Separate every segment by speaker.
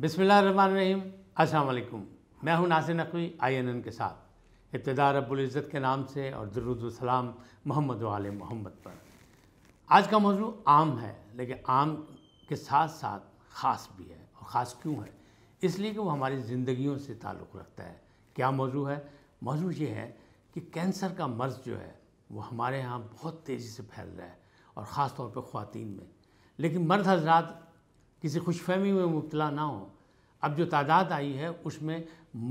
Speaker 1: बिसमीम अस्सलाम मैं हूं नासिर नकवी आईएनएन के साथ इब्तदार रब्ज़त के नाम से और दरुद्सलाम मोहम्मद वाल मोहम्मद पर आज का मौजू आम है लेकिन आम के साथ साथ ख़ास भी है और ख़ास क्यों है इसलिए कि वो हमारी ज़िंदगियों से ताल्लुक़ रखता है क्या मौजू है मौजू ये है कि कैंसर का मर्ज़ जो है वो हमारे यहाँ बहुत तेज़ी से फैल रहा है और ख़ास तौर पर ख़वान में लेकिन मर्द हजरात किसी खुशफहमी में मुबतला ना हो अब जो तादाद आई है उसमें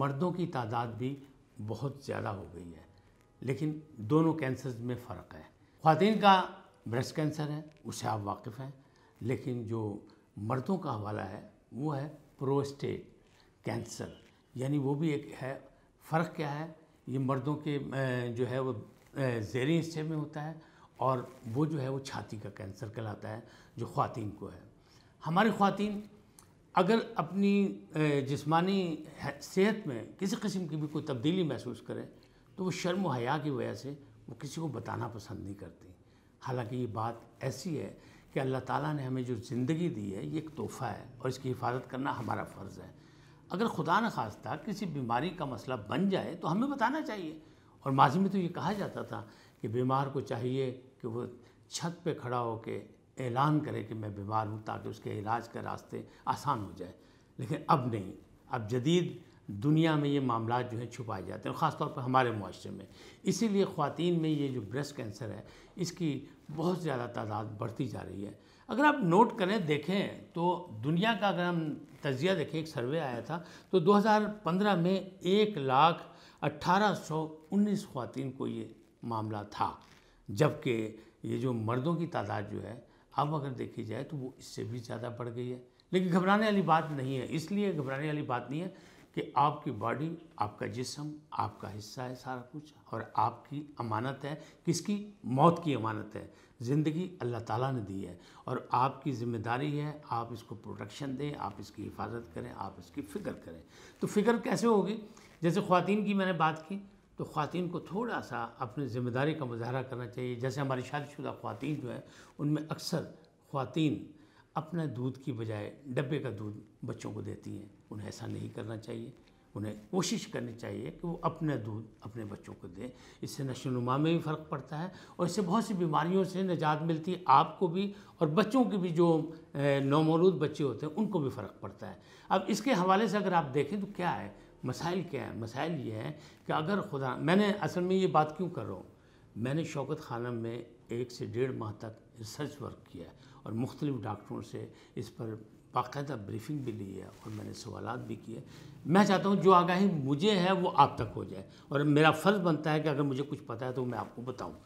Speaker 1: मर्दों की तादाद भी बहुत ज़्यादा हो गई है लेकिन दोनों कैंसर में फ़र्क है खातन का ब्रेस्ट कैंसर है उससे आप वाकिफ़ हैं लेकिन जो मर्दों का हवाला है वो है प्रोस्टेट कैंसर यानी वो भी एक है फ़र्क क्या है ये मर्दों के जो है वो जेरी हिस्से में होता है और वो जो है वो छाती का कैंसर कहलाता है जो ख़वान को है हमारी खातन अगर अपनी जिसमानी सेहत में किसी किस्म की भी कोई तब्दीली महसूस करें तो वो शर्म हया की वजह से वो किसी को बताना पसंद नहीं करती हालांकि ये बात ऐसी है कि अल्लाह ताला ने हमें जो ज़िंदगी दी है ये एक तोहफ़ा है और इसकी हिफाजत करना हमारा फ़र्ज़ है अगर खुदा न खास्ता किसी बीमारी का मसला बन जाए तो हमें बताना चाहिए और माजी में तो ये कहा जाता था कि बीमार को चाहिए कि वो छत पे खड़ा हो के ऐलान करे कि मैं बीमार हूँ ताकि उसके इलाज के रास्ते आसान हो जाए लेकिन अब नहीं अब जदीद दुनिया में ये मामला जो है छुपाए जाते हैं ख़ासतौर पर हमारे माशरे में इसीलिए ख़वान में ये जो ब्रेस्ट कैंसर है इसकी बहुत ज़्यादा तादाद बढ़ती जा रही है अगर आप नोट करें देखें तो दुनिया का अगर हम तजिया देखें एक सर्वे आया था तो 2015 में एक लाख अट्ठारह सौ उन्नीस ख़वान को ये मामला था जबकि ये जो मर्दों की तादाद जो है अब अगर देखी जाए तो वो इससे भी ज़्यादा बढ़ गई है लेकिन घबराने वाली बात नहीं है इसलिए घबराने वाली बात नहीं है कि आपकी बॉडी आपका जिसम आपका हिस्सा है सारा कुछ और आपकी अमानत है किसकी मौत की अमानत है ज़िंदगी अल्लाह ताला ने दी है और आपकी ज़िम्मेदारी है आप इसको प्रोटेक्शन दें आप इसकी हिफाजत करें आप इसकी फ़िक्र करें तो फ़िक्र कैसे होगी जैसे ख़वान की मैंने बात की तो ख़्वान को थोड़ा सा अपनी ज़िम्मेदारी का मुजाहरा करना चाहिए जैसे हमारी शादीशुदा ख़वान जो हैं उनमें अक्सर ख़वान अपने दूध की बजाय डब्बे का दूध बच्चों को देती हैं उन्हें ऐसा नहीं करना चाहिए उन्हें कोशिश करनी चाहिए कि वो अपने दूध अपने बच्चों को दें इससे नशो नुमा में भी फ़र्क पड़ता है और इससे बहुत सी बीमारियों से निजात मिलती है आपको भी और बच्चों के भी जो नौमौलूद बच्चे होते हैं उनको भी फ़र्क पड़ता है अब इसके हवाले से अगर आप देखें तो क्या है मसाइल क्या हैं मसाइल ये हैं कि अगर खुदा मैंने असल में ये बात क्यों कर रहा हूँ मैंने शौकत खानम में एक से डेढ़ माह तक रिसर्च वर्क किया है और मुख्तलिफ डॉक्टरों से इस पर बायदा ब्रीफिंग भी ली है और मैंने सवाल भी किए मैं चाहता हूँ जो आगाही मुझे है वो आप तक हो जाए और मेरा फ़र्ज़ बनता है कि अगर मुझे कुछ पता है तो मैं आपको बताऊँ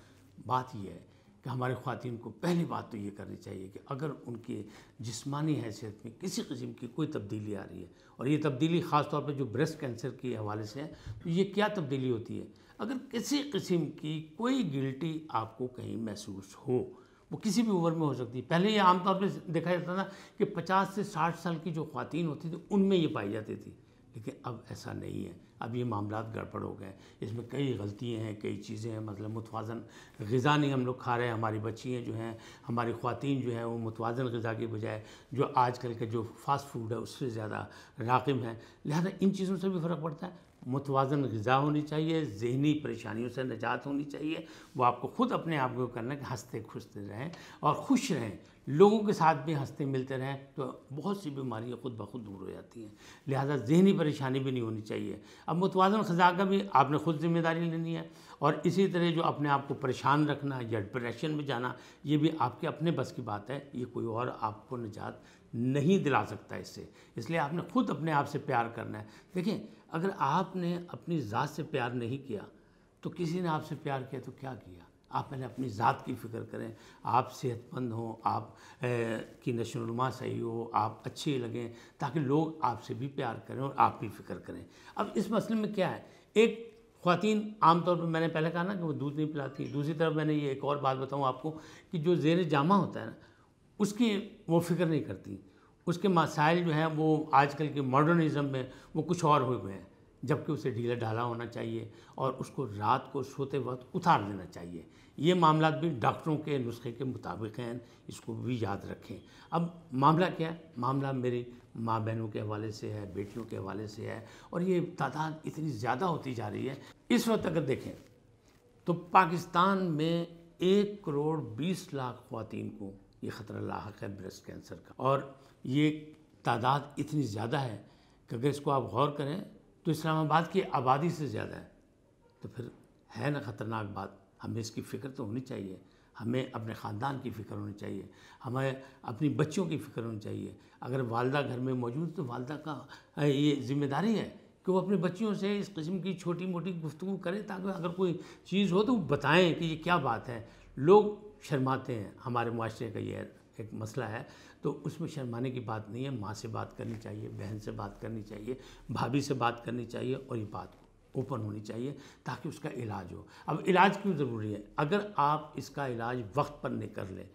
Speaker 1: बात यह है कि हमारे ख़वान को पहली बात तो ये करनी चाहिए कि अगर उनके जिस्मानी हैसियत में किसी किस्म की कोई तब्दीली आ रही है और ये तब्दीली ख़ास तौर पर जो ब्रेस्ट कैंसर के हवाले से है तो ये क्या तब्दीली होती है अगर किसी किस्म की कोई गिल्टी आपको कहीं महसूस हो वो किसी भी उम्र में हो सकती है पहले ये आमतौर पर देखा जाता था कि पचास से साठ साल की जो खातन होती थी उनमें ये पाई जाती थी लेकिन अब ऐसा नहीं है अब ये मामला गड़बड़ हो गए इसमें कई गलतियाँ हैं कई चीज़ें हैं मतलब मुतवाजन गज़ा नहीं हम लोग खा रहे हैं हमारी बच्चियाँ जो हैं हमारी ख़वान जो हैं वो मुतवाजन गज़ा के बजाय जो आजकल के जो फास्ट फूड है उससे ज़्यादा राकिम है लिहाजा इन चीज़ों से भी फ़र्क पड़ता है मुतवाजन गज़ा होनी चाहिए जहनी परेशानियों से निजात होनी चाहिए वो आपको ख़ुद अपने आप को करना कि हंसते खुशते रहें और खुश रहें लोगों के साथ भी हंसते मिलते रहें तो बहुत सी बीमारियाँ खुद ब खुद दूर हो जाती हैं लिहाजा जहनी परेशानी भी नहीं होनी चाहिए अब मुतवाजन ख़जा का भी आपने खुद जिम्मेदारी लेनी है और इसी तरह जो अपने आप को परेशान रखना या डिप्रेशन में जाना ये भी आपके अपने बस की बात है ये कोई और आपको निजात नहीं दिला सकता इससे इसलिए आपने खुद अपने आप से प्यार करना है देखें अगर आपने अपनी ज़ात से प्यार नहीं किया तो किसी ने आपसे प्यार किया तो क्या किया आप पहले अपनी ज़ात की फ़िक्र करें आप सेहतमंद हों आप ए, की नशोनुमा सही हो आप अच्छे लगें ताकि लोग आपसे भी प्यार करें और आप भी फ़िक्र करें अब इस मसले में क्या है एक खातन आमतौर पर मैंने पहले कहा ना कि वो दूध नहीं पिलाती दूसरी तरफ मैंने ये एक और बात बताऊँ आपको कि जो जेर जामा होता है ना उसकी वो फिक्र नहीं करती उसके मसाइल जो हैं वो आजकल के मॉडर्निज़म में वो कुछ और हुए हुए हैं जबकि उसे ढीला ढाला होना चाहिए और उसको रात को सोते वक्त उतार देना चाहिए ये मामला भी डॉक्टरों के नुस्खे के मुताबिक हैं इसको भी याद रखें अब मामला क्या है मामला मेरी माँ बहनों के हवाले से है बेटियों के हवाले से है और ये तादाद इतनी ज़्यादा होती जा रही है इस वक्त अगर देखें तो पाकिस्तान में एक करोड़ बीस लाख खुवान को ये ख़तरा लाक है ब्रेस्ट कैंसर का और ये तादाद इतनी ज़्यादा है कि अगर इसको आप गौर करें तो इस्लामाबाद की आबादी से ज़्यादा है तो फिर है ना ख़तरनाक बात हमें इसकी फ़िक्र तो होनी चाहिए हमें अपने ख़ानदान की फ़िक्र होनी चाहिए हमें अपनी बच्चियों की फ़िक्र होनी चाहिए अगर वालदा घर में मौजूद तो वालदा का ये ज़िम्मेदारी है कि वो अपने बच्चियों से इस किस्म की छोटी मोटी गुफ्तु करें ताकि अगर कोई चीज़ हो तो वो बताएं कि ये क्या बात है लोग शर्माते हैं हमारे माशरे का ये एक मसला है तो उसमें शर्माने की बात नहीं है माँ से बात करनी चाहिए बहन से बात करनी चाहिए भाभी से बात करनी चाहिए और ये बात ओपन होनी चाहिए ताकि उसका इलाज हो अब इलाज क्यों ज़रूरी है अगर आप इसका इलाज वक्त पर नहीं कर लें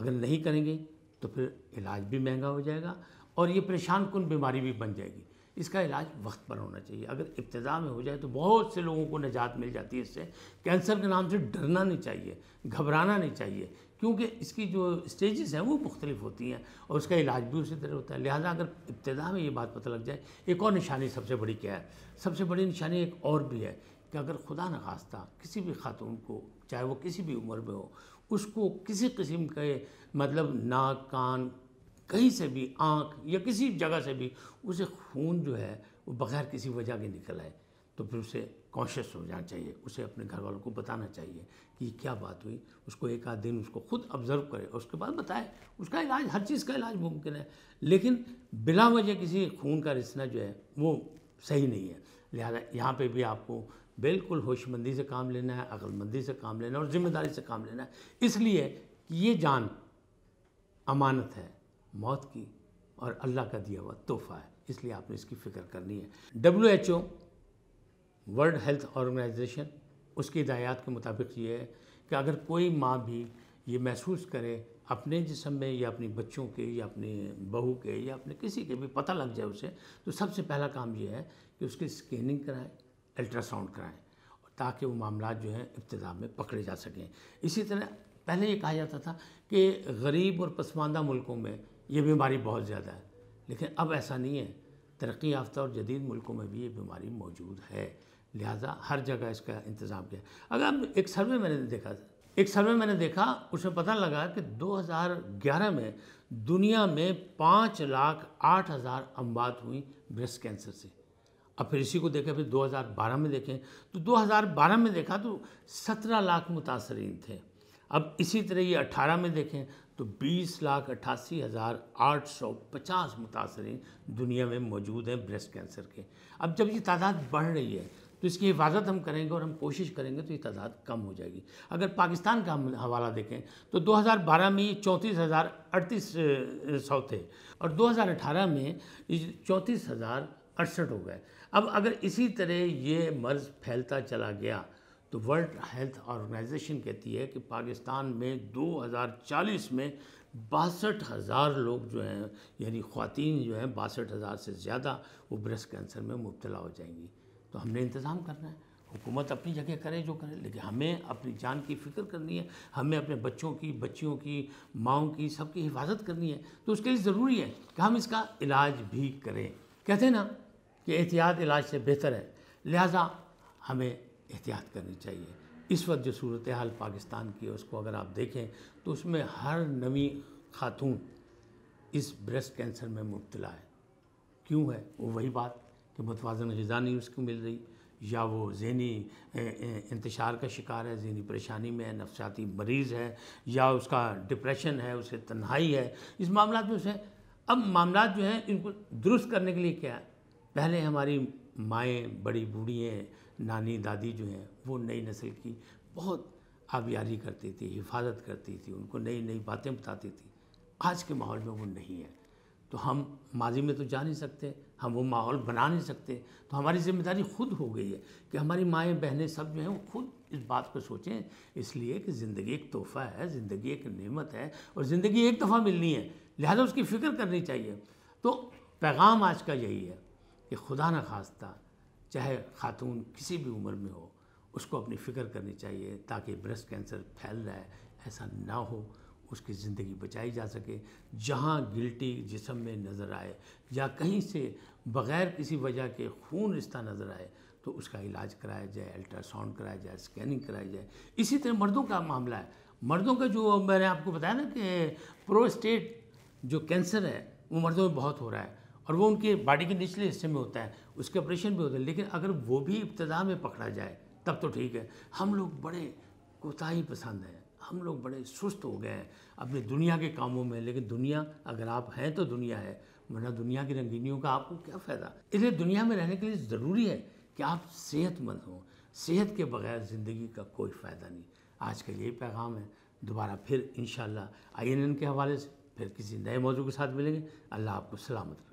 Speaker 1: अगर नहीं करेंगे तो फिर इलाज भी महंगा हो जाएगा और ये परेशान कन बीमारी भी बन जाएगी इसका इलाज वक्त पर होना चाहिए अगर इब्तदा में हो जाए तो बहुत से लोगों को निजात मिल जाती है इससे कैंसर के नाम से डरना नहीं चाहिए घबराना नहीं चाहिए क्योंकि इसकी जो स्टेजेस हैं वो मुख्तलिफ होती हैं और उसका इलाज भी उसी तरह होता है लिहाजा अगर इब्तदा में ये बात पता लग जाए एक और निशानी सबसे बड़ी क्या है सबसे बड़ी निशानी एक और भी है कि अगर खुदा न खास्ता किसी भी खातून को चाहे वो किसी भी उम्र में हो उसको किसी किस्म के मतलब नाक कान कहीं से भी आँख या किसी जगह से भी उसे खून जो है वो बग़ैर किसी वजह के निकल आए तो फिर उसे कॉन्शियस हो जाना चाहिए उसे अपने घर वालों को बताना चाहिए कि क्या बात हुई उसको एक आध दिन उसको खुद ऑब्जर्व करे और उसके बाद बताए उसका इलाज हर चीज़ का इलाज मुमकिन है लेकिन बिला वजह किसी खून का रिश्ता जो है वो सही नहीं है लिहाजा यहाँ पर भी आपको बिल्कुल होशमंदी से काम लेना है अकलमंदी से काम लेना है और ज़िम्मेदारी से काम लेना है इसलिए कि ये जान अमानत है मौत की और अल्लाह का दिया हुआ तोहफा है इसलिए आपने इसकी फ़िक्र करनी है W H O world health organisation उसकी हिदायत के मुताबिक ये है कि अगर कोई माँ भी ये महसूस करे अपने जिसम में या अपने बच्चों के या अपने बहू के या अपने किसी के भी पता लग जाए उसे तो सबसे पहला काम ये है कि उसकी स्कैनिंग कराएं अल्ट्रासाउंड कराएं ताकि वो मामला जो हैं इब्तदा में पकड़े जा सकें इसी तरह पहले ये कहा जाता था कि गरीब और पसमानदा मुल्कों में ये बीमारी बहुत ज़्यादा है लेकिन अब ऐसा नहीं है तरक्की याफ्ता और जदीद मुल्कों में भी ये बीमारी मौजूद है लिहाजा हर जगह इसका इंतज़ाम किया अगर हम एक सर्वे मैंने देखा एक सर्वे मैंने देखा उसमें पता लगा कि 2011 में दुनिया में पाँच लाख आठ हज़ार अमवात हुई ब्रेस्ट कैंसर से अब फिर इसी को देखें फिर 2012 में देखें तो 2012 में देखा तो 17 लाख मुतासरीन थे अब इसी तरह ये 18 में देखें तो बीस लाख अट्ठासी हज़ार आठ सौ पचास मुतासरी दुनिया में मौजूद हैं ब्रेस्ट कैंसर के अब जब ये तादाद बढ़ रही है तो इसकी हिफाजत हम करेंगे और हम कोशिश करेंगे तो ये तादाद कम हो जाएगी अगर पाकिस्तान का हम हवाला देखें तो 2012 में ये चौंतीस हज़ार अड़तीस सौ थे और 2018 में चौंतीस हज़ार अड़सठ हो गए अब अगर इसी तरह ये मर्ज़ फैलता चला गया तो वर्ल्ड हेल्थ ऑर्गेनाइजेशन कहती है कि पाकिस्तान में 2040 में बासठ हज़ार लोग जो हैं यानी ख़वातीन जो हैं बासठ हज़ार से ज़्यादा वो ब्रेस्ट कैंसर में मुबतला हो जाएंगी तो हमने इंतज़ाम करना है हुकूमत अपनी जगह करे जो करे लेकिन हमें अपनी जान की फ़िक्र करनी है हमें अपने बच्चों की बच्चियों की माओं की सबकी हिफाजत करनी है तो उसके लिए ज़रूरी है कि हम इसका इलाज भी करें कहते हैं ना कि एहतियात इलाज से बेहतर है लिहाजा हमें एहतियात करनी चाहिए इस वक्त जो सूरत हाल पाकिस्तान की है उसको अगर आप देखें तो उसमें हर नवी खातून इस ब्रेस्ट कैंसर में मुबतला है क्यों है वो वही बात कि तो मतवाजन गज़ा नहीं उसको मिल रही या वो जहनी इंतशार का शिकार है जहनी परेशानी में है नफसाती मरीज़ है या उसका डिप्रेशन है उसे तन्हाई है इस मामला में उसे अब मामला जो हैं इनको दुरुस्त करने के लिए क्या है पहले हमारी माएँ बड़ी बूढ़ियाँ नानी दादी जो हैं वो नई नस्ल की बहुत आबियारी करती थी हिफाजत करती थी उनको नई नई बातें बताती थी आज के माहौल में वो नहीं है तो हम माजी में तो जा नहीं सकते हम वो माहौल बना नहीं सकते तो हमारी जिम्मेदारी खुद हो गई है कि हमारी माएँ बहनें सब जो हैं वो खुद इस बात को सोचें इसलिए कि ज़िंदगी एक तोहफ़ा है ज़िंदगी एक नेमत है और ज़िंदगी एक दफ़ा मिलनी है लिहाजा उसकी फ़िक्र करनी चाहिए तो पैगाम आज का यही है कि खुदा न खास्ता चाहे खातून किसी भी उम्र में हो उसको अपनी फ़िक्र करनी चाहिए ताकि ब्रेस्ट कैंसर फैल रहा है ऐसा ना हो उसकी ज़िंदगी बचाई जा सके जहाँ गिल्टी जिसम में नज़र आए या कहीं से बग़ैर किसी वजह के खून रिश्ता नज़र आए तो उसका इलाज कराया जाए अल्ट्रासाउंड कराया जाए स्कैनिंग कराई जाए इसी तरह मर्दों का मामला है मर्दों का जो मैंने आपको बताया ना कि प्रोस्टेट जो कैंसर है वो मर्दों में बहुत हो रहा है और वो उनके बॉडी के निचले हिस्से में होता है उसके ऑपरेशन भी होते हैं लेकिन अगर वो भी इब्तदा में पकड़ा जाए तब तो ठीक है हम लोग बड़े कोताही पसंद हैं हम लोग बड़े सुस्त हो गए हैं अपनी दुनिया के कामों में लेकिन दुनिया अगर आप हैं तो दुनिया है वरना दुनिया की रंगीनियों का आपको क्या फ़ायदा इसलिए दुनिया में रहने के लिए ज़रूरी है कि आप सेहतमंद हों सेहत के बगैर ज़िंदगी का कोई फ़ायदा नहीं आज का यही पैगाम है दोबारा फिर इन आई एन एन के हवाले से फिर किसी नए मौजू के साथ मिलेंगे अल्लाह आपको सलामत करें